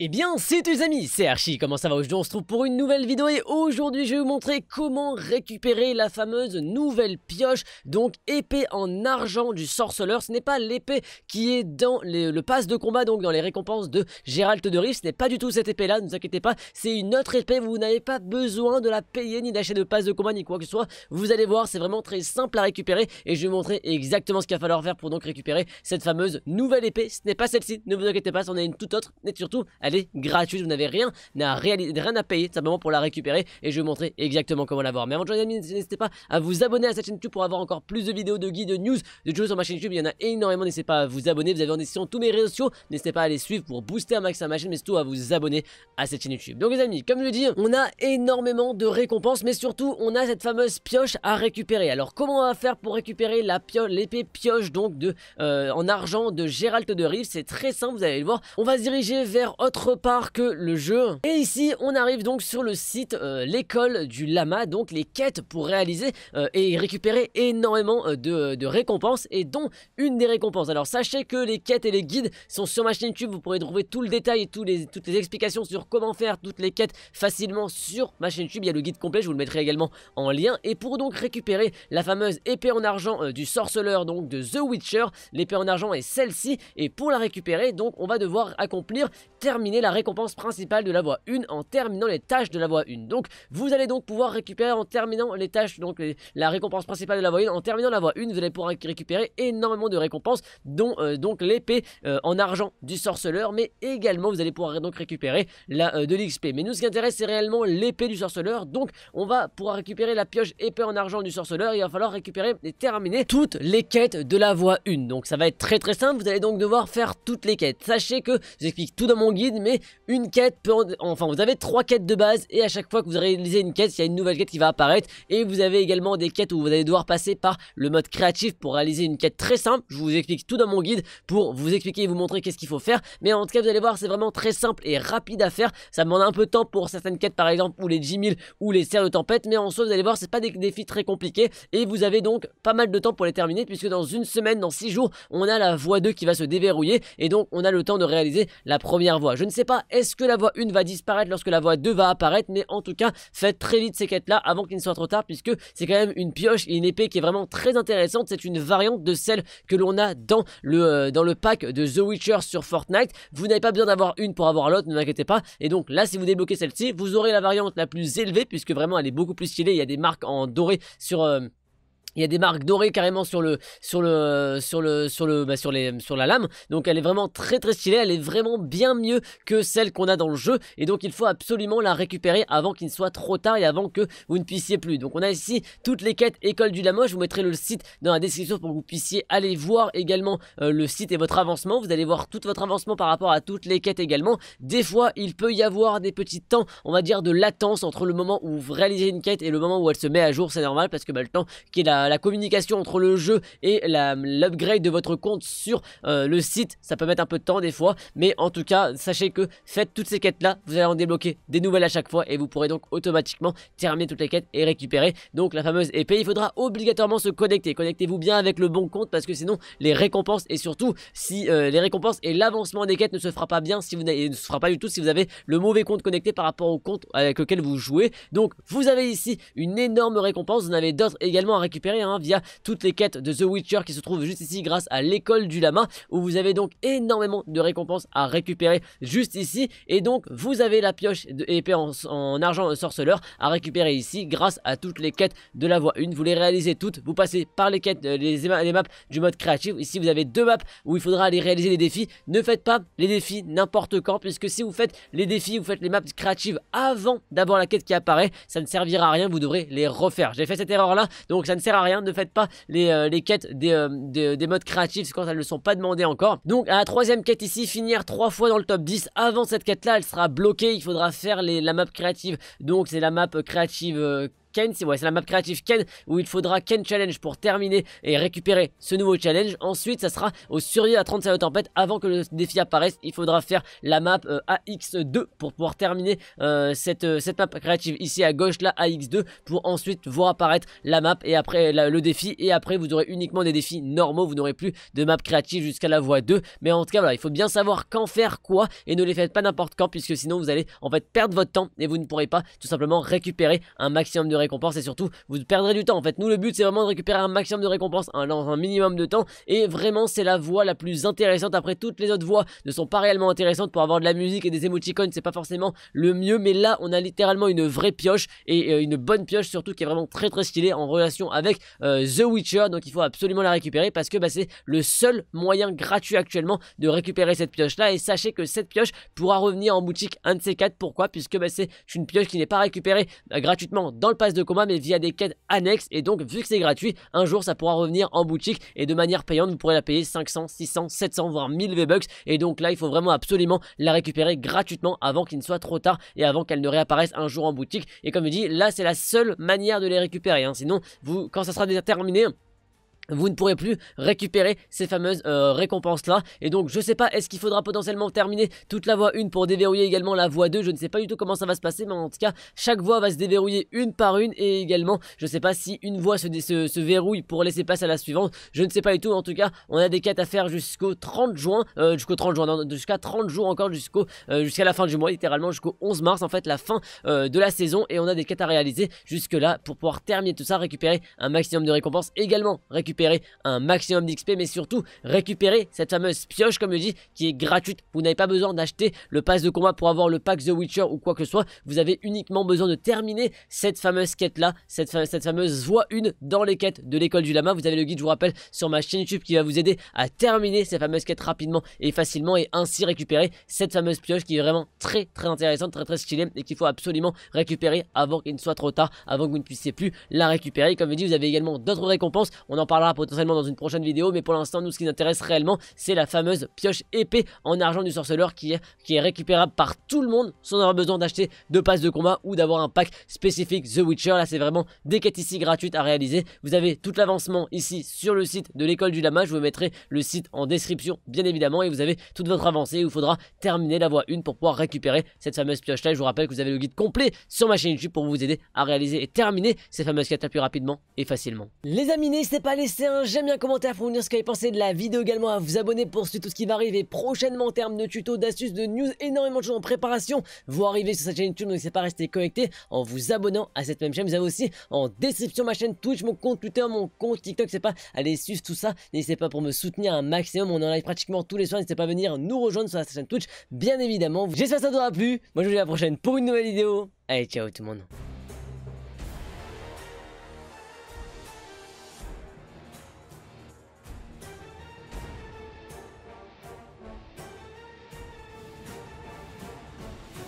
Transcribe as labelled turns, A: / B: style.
A: Eh bien, c'est les amis, c'est Archie, comment ça va Aujourd'hui on se retrouve pour une nouvelle vidéo et aujourd'hui je vais vous montrer comment récupérer la fameuse nouvelle pioche, donc épée en argent du sorceleur. Ce n'est pas l'épée qui est dans le pass de combat, donc dans les récompenses de Gérald de Riff ce n'est pas du tout cette épée là, ne vous inquiétez pas, c'est une autre épée, vous n'avez pas besoin de la payer ni d'acheter de passe de combat ni quoi que ce soit. Vous allez voir, c'est vraiment très simple à récupérer et je vais vous montrer exactement ce qu'il va falloir faire pour donc récupérer cette fameuse nouvelle épée. Ce n'est pas celle-ci, ne vous inquiétez pas, c'en est une toute autre, mais surtout elle est gratuite, vous n'avez rien, à rien à payer simplement pour la récupérer et je vais vous montrer exactement comment la voir Mais avant de amis, n'hésitez pas à vous abonner à cette chaîne YouTube pour avoir encore plus de vidéos, de guides, de news, de choses sur ma chaîne YouTube, il y en a énormément, n'hésitez pas à vous abonner, vous avez en description tous mes réseaux sociaux, n'hésitez pas à les suivre pour booster un max à ma chaîne, mais surtout à vous abonner à cette chaîne YouTube. Donc les amis, comme je le dis, on a énormément de récompenses, mais surtout on a cette fameuse pioche à récupérer. Alors comment on va faire pour récupérer la l'épée pioche donc de euh, en argent de Gérald de Rive C'est très simple, vous allez le voir. On va se diriger vers autre part que le jeu. Et ici, on arrive donc sur le site euh, l'école du lama, donc les quêtes pour réaliser euh, et récupérer énormément euh, de, récompenses et dont une des récompenses. Alors sachez que les quêtes et les guides sont sur ma chaîne YouTube, vous pourrez trouver tout le détail et toutes les explications sur comment faire toutes les quêtes facilement sur ma chaîne YouTube. Il y a le guide complet, je vous le mettrai également en lien. Et pour donc récupérer la fameuse épée en argent du sorceleur, donc de The Witcher, l'épée en argent est celle-ci. Et pour la récupérer, donc on va devoir accomplir terminer la récompense principale de la voie 1 en terminant les tâches de la voie 1. Donc vous allez donc pouvoir récupérer en terminant les tâches, donc la récompense principale de la voie 1, en terminant la voie 1, vous allez pouvoir récupérer énormément de récompenses, dont euh, donc l'épée euh, en argent du sorceleur, mais également vous allez pouvoir donc récupérer la, euh, de l'XP. Mais nous ce qui intéresse c'est réellement l'épée du sorceleur, donc on va pouvoir récupérer la pioche épée en argent du sorceleur, il va falloir récupérer et terminer toutes les quêtes de la voie 1. Donc ça va être très très simple, vous allez donc devoir faire toutes les quêtes. Sachez que, j'explique tout dans mon guide, mais une quête peut... Enfin, vous avez trois quêtes de base et à chaque fois que vous réalisez une quête, il y a une nouvelle quête qui va apparaître. Et vous avez également des quêtes où vous allez devoir passer par le mode créatif pour réaliser une quête très simple. Je vous explique tout dans mon guide pour vous expliquer et vous montrer qu'est-ce qu'il faut faire. Mais en tout cas, vous allez voir, c'est vraiment très simple et rapide à faire. Ça demande un peu de temps pour certaines quêtes, par exemple, ou les g ou les serres de tempête. Mais en soi, vous allez voir, c'est pas des défis très compliqués. Et vous avez donc pas mal de temps pour les terminer, puisque dans une semaine, dans six jours, on a la voie 2 qui va se déverrouiller. Et donc, on a le temps de réaliser la première voie. Je ne sais pas, est-ce que la voie 1 va disparaître lorsque la voie 2 va apparaître, mais en tout cas, faites très vite ces quêtes-là avant qu'il ne soit trop tard, puisque c'est quand même une pioche et une épée qui est vraiment très intéressante. C'est une variante de celle que l'on a dans le, euh, dans le pack de The Witcher sur Fortnite. Vous n'avez pas besoin d'avoir une pour avoir l'autre, ne vous inquiétez pas. Et donc là, si vous débloquez celle-ci, vous aurez la variante la plus élevée, puisque vraiment elle est beaucoup plus stylée. Il y a des marques en doré sur... Euh, il y a des marques dorées carrément sur le sur le sur le sur le bah sur les sur la lame. Donc elle est vraiment très très stylée, elle est vraiment bien mieux que celle qu'on a dans le jeu et donc il faut absolument la récupérer avant qu'il ne soit trop tard et avant que vous ne puissiez plus. Donc on a ici toutes les quêtes école du lamo je vous mettrai le site dans la description pour que vous puissiez aller voir également euh, le site et votre avancement. Vous allez voir tout votre avancement par rapport à toutes les quêtes également. Des fois, il peut y avoir des petits temps, on va dire de latence entre le moment où vous réalisez une quête et le moment où elle se met à jour, c'est normal parce que bah, le temps qu'il a la, communication entre le jeu et l'upgrade de votre compte sur euh, le site. Ça peut mettre un peu de temps des fois, mais en tout cas, sachez que faites toutes ces quêtes-là, vous allez en débloquer des nouvelles à chaque fois et vous pourrez donc automatiquement terminer toutes les quêtes et récupérer donc la fameuse épée. Il faudra obligatoirement se connecter. Connectez-vous bien avec le bon compte parce que sinon les récompenses et surtout si euh, les récompenses et l'avancement des quêtes ne se fera pas bien si vous ne se fera pas du tout si vous avez le mauvais compte connecté par rapport au compte avec lequel vous jouez. Donc vous avez ici une énorme récompense, vous en avez d'autres également à récupérer Hein, via toutes les quêtes de The Witcher qui se trouvent juste ici grâce à l'école du lama où vous avez donc énormément de récompenses à récupérer juste ici et donc vous avez la pioche d'épée en, argent sorceleur à récupérer ici grâce à toutes les quêtes de la voie 1 vous les réalisez toutes vous passez par les quêtes euh, les, les maps du mode créatif ici vous avez deux maps où il faudra aller réaliser les défis ne faites pas les défis n'importe quand puisque si vous faites les défis vous faites les maps créatives avant d'avoir la quête qui apparaît ça ne servira à rien vous devrez les refaire j'ai fait cette erreur là donc ça ne sert à rien. Ne faites pas les, euh, les quêtes des, euh, euh, des, modes créatifs quand elles ne sont pas demandées encore. Donc à la troisième quête ici, finir trois fois dans le top 10. Avant cette quête là, elle sera bloquée. Il faudra faire les, la map créative. Donc c'est la map créative Ken, c'est la map créative Ken où il faudra Ken Challenge pour terminer et récupérer ce nouveau challenge. Ensuite, ça sera au survie à 35 tempêtes tempête. Avant que le défi apparaisse, il faudra faire la map euh, AX2 pour pouvoir terminer euh, cette, euh, cette map créative ici à gauche, là AX2, pour ensuite voir apparaître la map et après le défi. Et après, vous aurez uniquement des défis normaux, vous n'aurez plus de map créative jusqu'à la voie 2. Mais en tout cas, voilà, il faut bien savoir quand faire quoi et ne les faites pas n'importe quand puisque sinon vous allez en fait perdre votre temps et vous ne pourrez pas tout simplement récupérer un maximum de récompense et surtout vous perdrez du temps en fait. Nous le but c'est vraiment de récupérer un maximum de récompenses un, un minimum de temps et vraiment c'est la voie la plus intéressante. Après toutes les autres voies ne sont pas réellement intéressantes pour avoir de la musique et des émoticônes c'est pas forcément le mieux mais là on a littéralement une vraie pioche et euh, une bonne pioche surtout qui est vraiment très très stylée en relation avec euh, The Witcher donc il faut absolument la récupérer parce que bah, c'est le seul moyen gratuit actuellement de récupérer cette pioche là et sachez que cette pioche pourra revenir en boutique un de ces quatre pourquoi puisque bah, c'est une pioche qui n'est pas récupérée bah, gratuitement dans le passé de combat mais via des quêtes annexes et donc vu que c'est gratuit, un jour ça pourra revenir en boutique et de manière payante vous pourrez la payer 500, 600, 700 voire 1000 V-Bucks et donc là il faut vraiment absolument la récupérer gratuitement avant qu'il ne soit trop tard et avant qu'elle ne réapparaisse un jour en boutique et comme je dis là c'est la seule manière de les récupérer hein. sinon vous quand ça sera déjà terminé vous ne pourrez plus récupérer ces fameuses euh, récompenses là et donc je sais pas est-ce qu'il faudra potentiellement terminer toute la voie 1 pour déverrouiller également la voie 2 je ne sais pas du tout comment ça va se passer mais en tout cas chaque voie va se déverrouiller une par une et également je sais pas si une voie se, se, verrouille pour laisser passer à la suivante je ne sais pas du tout en tout cas on a des quêtes à faire jusqu'au 30 juin euh, jusqu'au 30 juin jusqu'à 30 jours encore jusqu'au euh, jusqu'à la fin du mois littéralement jusqu'au 11 mars en fait la fin de la saison et on a des quêtes à réaliser jusque là pour pouvoir terminer tout ça récupérer un maximum de récompenses également récupérer un maximum d'XP, mais surtout récupérer cette fameuse pioche, comme je dis, qui est gratuite. Vous n'avez pas besoin d'acheter le pass de combat pour avoir le pack The Witcher ou quoi que ce soit. Vous avez uniquement besoin de terminer cette fameuse quête-là, cette, cette fameuse voie 1 dans les quêtes de l'école du lama. Vous avez le guide, je vous rappelle, sur ma chaîne YouTube qui va vous aider à terminer cette fameuse Quête rapidement et facilement et ainsi récupérer cette fameuse pioche qui est vraiment très très intéressante, très très stylée et qu'il faut absolument récupérer avant qu'il ne soit trop tard, avant que vous ne puissiez plus la récupérer. Comme je dis, vous avez également d'autres récompenses. On en parlera potentiellement dans une prochaine vidéo, mais pour l'instant, nous, ce qui nous intéresse réellement, c'est la fameuse pioche épée en argent du sorceleur qui est, qui est récupérable par tout le monde sans avoir besoin d'acheter de passes de combat ou d'avoir un pack spécifique The Witcher. Là, c'est vraiment des quêtes ici gratuites à réaliser. Vous avez tout l'avancement ici sur le site de l'école du lama. Je vous mettrai le site en description, bien évidemment, et vous avez toute votre avancée. Il vous faudra terminer la voie 1 pour pouvoir récupérer cette fameuse pioche là. Je vous rappelle que vous avez le guide complet sur ma chaîne YouTube pour vous aider à réaliser et terminer ces fameuses quêtes là plus rapidement et facilement. Les amis, c'est pas les c'est un j'aime bien commentaire pour vous dire ce que vous avez pensé de la vidéo également, à vous abonner pour suivre tout ce qui va arriver prochainement en termes de tutos, d'astuces, de news, énormément de choses en préparation. Vous arrivez sur cette chaîne YouTube, donc n'hésitez pas rester connecté en vous abonnant à cette même chaîne. Vous avez aussi en description ma chaîne Twitch, mon compte Twitter, mon compte TikTok, c'est pas allez suivre tout ça. N'hésitez pas pour me soutenir un maximum, on est en live pratiquement tous les soirs, n'hésitez pas à venir nous rejoindre sur la chaîne Twitch, bien évidemment. J'espère que ça vous aura plu. Moi je vous dis à la prochaine pour une nouvelle vidéo. Allez, ciao tout le monde.